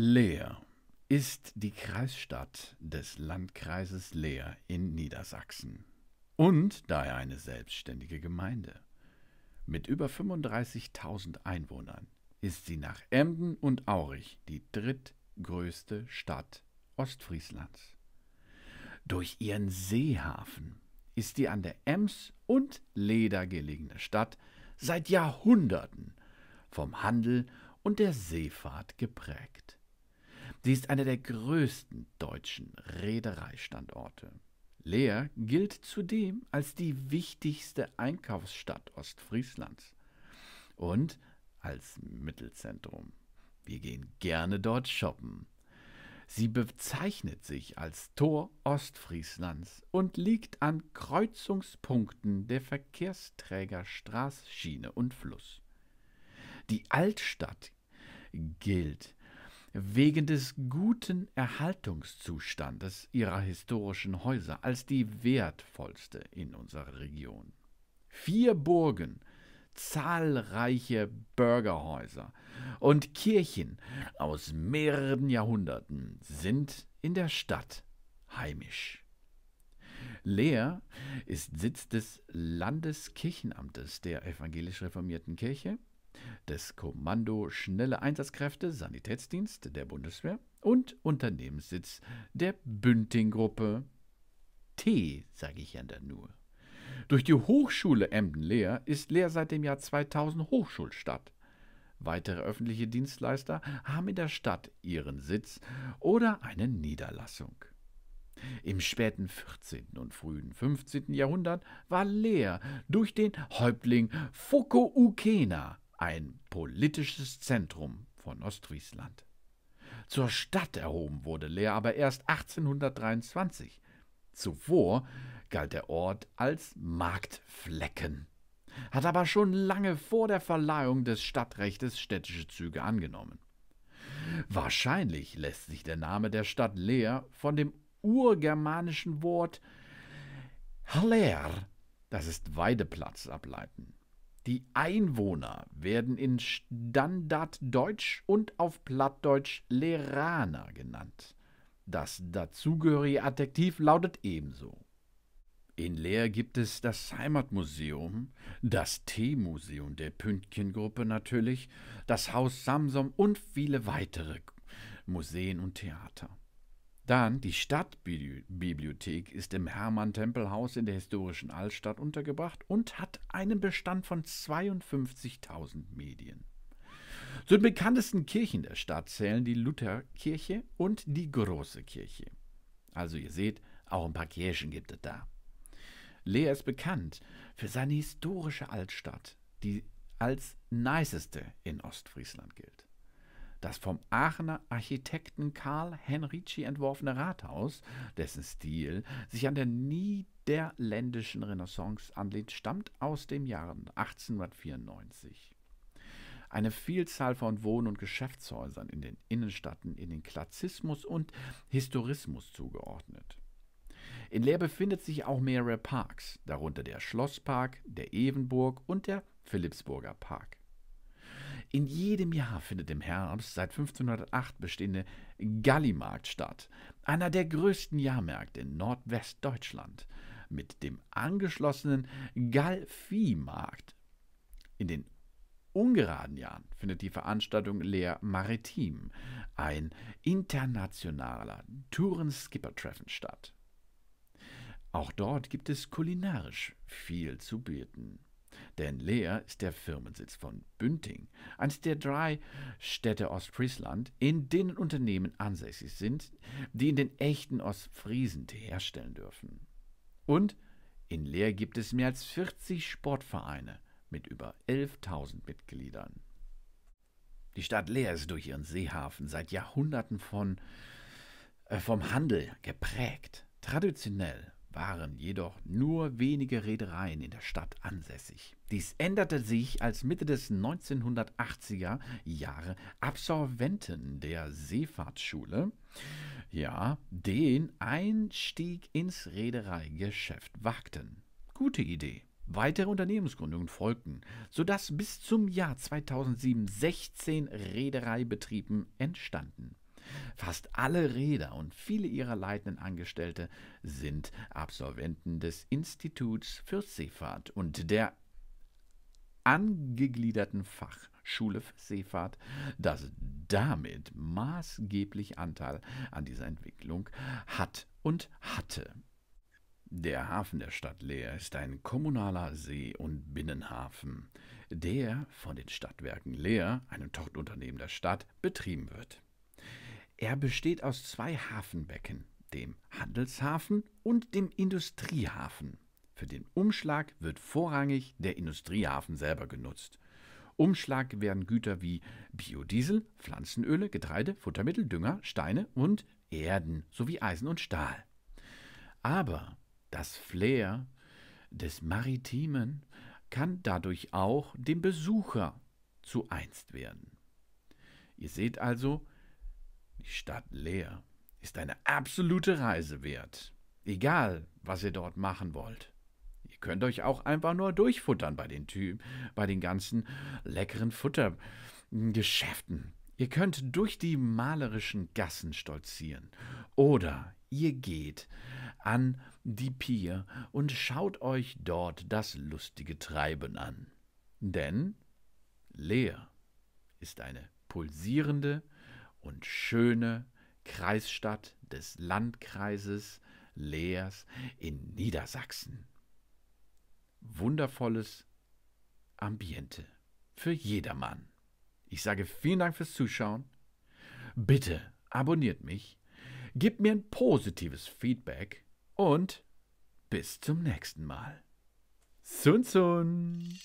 Leer ist die Kreisstadt des Landkreises Leer in Niedersachsen und daher eine selbstständige Gemeinde. Mit über 35.000 Einwohnern ist sie nach Emden und Aurich die drittgrößte Stadt Ostfrieslands. Durch ihren Seehafen ist die an der Ems und Leder gelegene Stadt seit Jahrhunderten vom Handel und der Seefahrt geprägt. Sie ist einer der größten deutschen Reedereistandorte. Leer gilt zudem als die wichtigste Einkaufsstadt Ostfrieslands und als Mittelzentrum. Wir gehen gerne dort shoppen. Sie bezeichnet sich als Tor Ostfrieslands und liegt an Kreuzungspunkten der Verkehrsträger Straß, Schiene und Fluss. Die Altstadt gilt als wegen des guten Erhaltungszustandes ihrer historischen Häuser als die wertvollste in unserer Region. Vier Burgen, zahlreiche Bürgerhäuser und Kirchen aus mehreren Jahrhunderten sind in der Stadt heimisch. Leer ist Sitz des Landeskirchenamtes der evangelisch reformierten Kirche des Kommando Schnelle Einsatzkräfte Sanitätsdienst der Bundeswehr und Unternehmenssitz der Bünding-Gruppe. T, sage ich ja dann nur. Durch die Hochschule Emden-Lehr ist Lehr seit dem Jahr 2000 Hochschulstadt. Weitere öffentliche Dienstleister haben in der Stadt ihren Sitz oder eine Niederlassung. Im späten 14. und frühen 15. Jahrhundert war Lehr durch den Häuptling Fuku Ukena ein politisches Zentrum von Ostfriesland. Zur Stadt erhoben wurde Leer aber erst 1823. Zuvor galt der Ort als Marktflecken, hat aber schon lange vor der Verleihung des Stadtrechts städtische Züge angenommen. Wahrscheinlich lässt sich der Name der Stadt Leer von dem urgermanischen Wort Haller, das ist Weideplatz, ableiten. Die Einwohner werden in Standarddeutsch und auf Plattdeutsch Leraner genannt. Das dazugehörige Adjektiv lautet ebenso. In Leer gibt es das Heimatmuseum, das Teemuseum der pündchen natürlich, das Haus Samsom und viele weitere Museen und Theater. Dann die Stadtbibliothek ist im Hermann-Tempel-Haus in der historischen Altstadt untergebracht und hat einen Bestand von 52.000 Medien. Zu den bekanntesten Kirchen der Stadt zählen die Lutherkirche und die Große Kirche. Also ihr seht, auch ein paar Kirchen gibt es da. Lea ist bekannt für seine historische Altstadt, die als niceste in Ostfriesland gilt. Das vom Aachener Architekten Karl Henrici entworfene Rathaus, dessen Stil sich an der niederländischen Renaissance anlehnt, stammt aus dem Jahr 1894. Eine Vielzahl von Wohn- und Geschäftshäusern in den Innenstädten in den Klassismus und Historismus zugeordnet. In Leer befindet sich auch mehrere Parks, darunter der Schlosspark, der Evenburg und der Philipsburger Park. In jedem Jahr findet im Herbst seit 1508 bestehende Gallimarkt statt, einer der größten Jahrmärkte in Nordwestdeutschland, mit dem angeschlossenen Gallviehmarkt. In den ungeraden Jahren findet die Veranstaltung Leer Maritim, ein internationaler Tourenskippertreffen statt. Auch dort gibt es kulinarisch viel zu bieten. Denn Leer ist der Firmensitz von Bünding, eines der drei Städte Ostfriesland, in denen Unternehmen ansässig sind, die in den echten Ostfriesen herstellen dürfen. Und in Leer gibt es mehr als 40 Sportvereine mit über 11.000 Mitgliedern. Die Stadt Leer ist durch ihren Seehafen seit Jahrhunderten von, äh, vom Handel geprägt. Traditionell waren jedoch nur wenige Reedereien in der Stadt ansässig. Dies änderte sich, als Mitte des 1980er Jahre Absolventen der Seefahrtsschule ja, den Einstieg ins Reedereigeschäft wagten. Gute Idee. Weitere Unternehmensgründungen folgten, sodass bis zum Jahr 2007 16 Reedereibetrieben entstanden. Fast alle Räder und viele ihrer leitenden Angestellte sind Absolventen des Instituts für Seefahrt und der angegliederten Fachschule für Seefahrt, das damit maßgeblich Anteil an dieser Entwicklung hat und hatte. Der Hafen der Stadt Leer ist ein kommunaler See- und Binnenhafen, der von den Stadtwerken Leer, einem Tochterunternehmen der Stadt, betrieben wird. Er besteht aus zwei Hafenbecken, dem Handelshafen und dem Industriehafen. Für den Umschlag wird vorrangig der Industriehafen selber genutzt. Umschlag werden Güter wie Biodiesel, Pflanzenöle, Getreide, Futtermittel, Dünger, Steine und Erden sowie Eisen und Stahl. Aber das Flair des Maritimen kann dadurch auch dem Besucher zu einst werden. Ihr seht also, die Stadt leer ist eine absolute Reise wert. Egal, was ihr dort machen wollt. Ihr könnt euch auch einfach nur durchfuttern bei den Typen, bei den ganzen leckeren Futtergeschäften. Ihr könnt durch die malerischen Gassen stolzieren. Oder ihr geht an die Pier und schaut euch dort das lustige Treiben an. Denn leer ist eine pulsierende, und schöne Kreisstadt des Landkreises Leers in Niedersachsen. Wundervolles Ambiente für jedermann. Ich sage vielen Dank fürs Zuschauen. Bitte abonniert mich, gebt mir ein positives Feedback und bis zum nächsten Mal. Sun Sun!